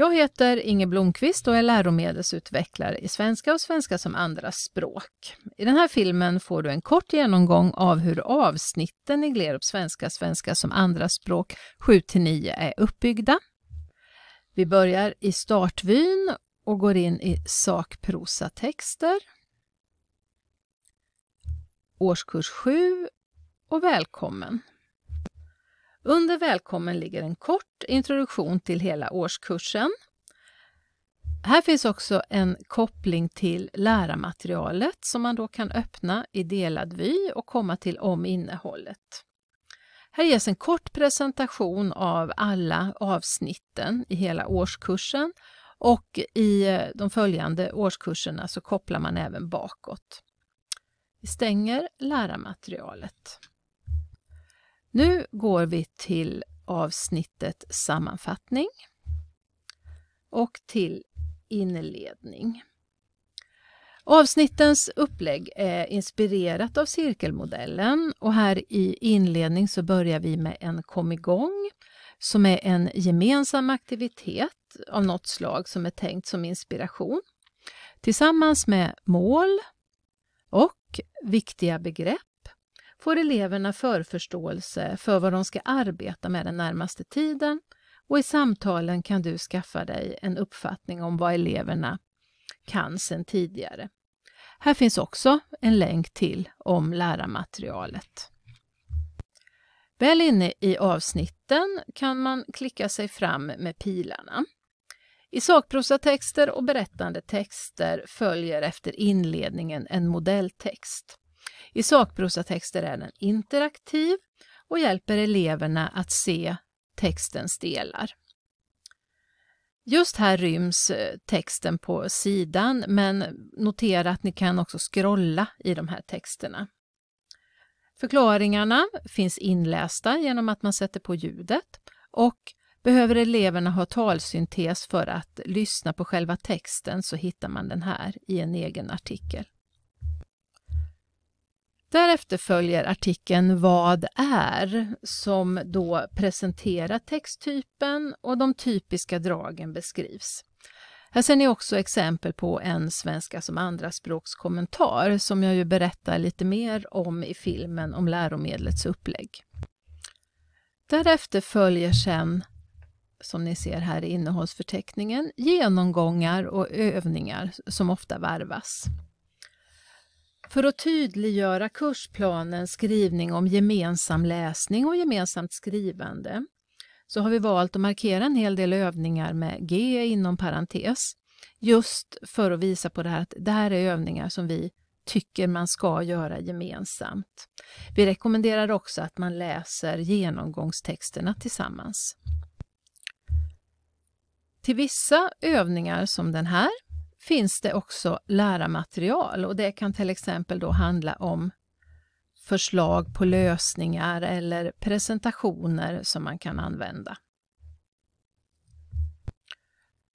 Jag heter Inge Blomqvist och är läromedelsutvecklare i svenska och svenska som andra språk. I den här filmen får du en kort genomgång av hur avsnitten i Glerup svenska, svenska som andra språk 7-9 är uppbyggda. Vi börjar i startvyn och går in i sakprosatexter, årskurs 7 och välkommen. Under Välkommen ligger en kort introduktion till hela årskursen. Här finns också en koppling till lärarmaterialet som man då kan öppna i delad vy och komma till om innehållet. Här ges en kort presentation av alla avsnitten i hela årskursen och i eh, de följande årskurserna så kopplar man även bakåt. Vi stänger lärarmaterialet. Nu går vi till avsnittet sammanfattning och till inledning. Avsnittens upplägg är inspirerat av cirkelmodellen och här i inledning så börjar vi med en Kom igång som är en gemensam aktivitet av något slag som är tänkt som inspiration tillsammans med mål och viktiga begrepp får eleverna förförståelse för vad de ska arbeta med den närmaste tiden och i samtalen kan du skaffa dig en uppfattning om vad eleverna kan sedan tidigare. Här finns också en länk till om lärarmaterialet. Väl inne i avsnitten kan man klicka sig fram med pilarna. I sakprosatexter och berättande texter följer efter inledningen en modelltext. I sakprosatexter är den interaktiv och hjälper eleverna att se textens delar. Just här ryms eh, texten på sidan, men notera att ni kan också scrolla i de här texterna. Förklaringarna finns inlästa genom att man sätter på ljudet och behöver eleverna ha talsyntes för att lyssna på själva texten så hittar man den här i en egen artikel. Därefter följer artikeln Vad är? som då presenterar texttypen och de typiska dragen beskrivs. Här ser ni också exempel på en svenska som andraspråkskommentar som jag ju berättar lite mer om i filmen om läromedlets upplägg. Därefter följer sen, som ni ser här i innehållsförteckningen, genomgångar och övningar som ofta varvas. För att tydliggöra kursplanens skrivning om gemensam läsning och gemensamt skrivande så har vi valt att markera en hel del övningar med G inom parentes just för att visa på det här att det här är övningar som vi tycker man ska göra gemensamt. Vi rekommenderar också att man läser genomgångstexterna tillsammans. Till vissa övningar som den här finns det också lärarmaterial och det kan till exempel då handla om förslag på lösningar eller presentationer som man kan använda.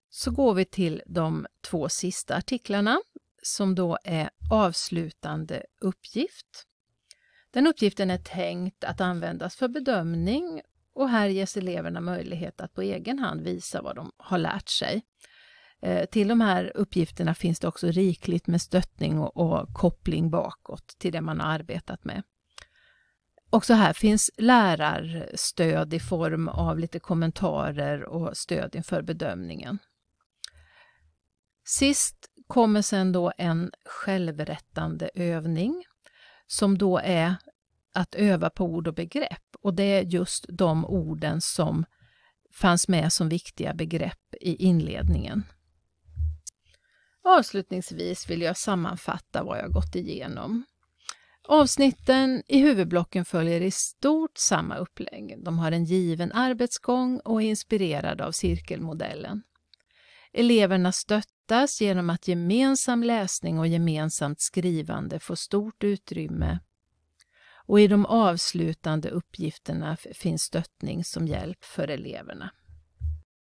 Så går vi till de två sista artiklarna som då är avslutande uppgift. Den uppgiften är tänkt att användas för bedömning och här ges eleverna möjlighet att på egen hand visa vad de har lärt sig. Eh, till de här uppgifterna finns det också rikligt med stöttning och, och koppling bakåt till det man har arbetat med. Också här finns lärarstöd i form av lite kommentarer och stöd inför bedömningen. Sist kommer sen då en självrättande övning som då är att öva på ord och begrepp och det är just de orden som fanns med som viktiga begrepp i inledningen. Avslutningsvis vill jag sammanfatta vad jag gått igenom. Avsnitten i huvudblocken följer i stort samma upplägg. De har en given arbetsgång och är inspirerade av cirkelmodellen. Eleverna stöttas genom att gemensam läsning och gemensamt skrivande får stort utrymme. Och i de avslutande uppgifterna finns stöttning som hjälp för eleverna.